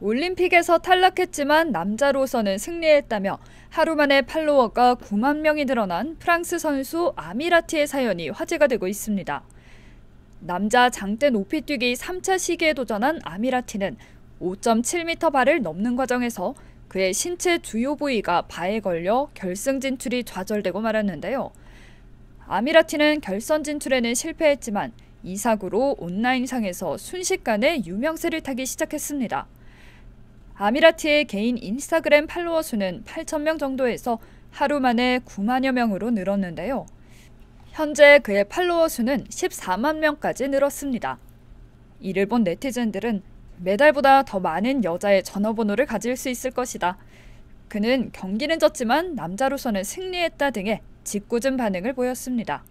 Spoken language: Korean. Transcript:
올림픽에서 탈락했지만 남자로서는 승리했다며 하루 만에 팔로워가 9만 명이 늘어난 프랑스 선수 아미라티의 사연이 화제가 되고 있습니다. 남자 장대 높이 뛰기 3차 시기에 도전한 아미라티는 5.7m 발을 넘는 과정에서 그의 신체 주요 부위가 바에 걸려 결승 진출이 좌절되고 말았는데요. 아미라티는 결선 진출에는 실패했지만 이사구로 온라인상에서 순식간에 유명세를 타기 시작했습니다. 아미라티의 개인 인스타그램 팔로워 수는 8천명 정도에서 하루 만에 9만여 명으로 늘었는데요. 현재 그의 팔로워 수는 14만 명까지 늘었습니다. 이를 본 네티즌들은 매달보다더 많은 여자의 전화번호를 가질 수 있을 것이다. 그는 경기는 졌지만 남자로서는 승리했다 등의 짓궂은 반응을 보였습니다.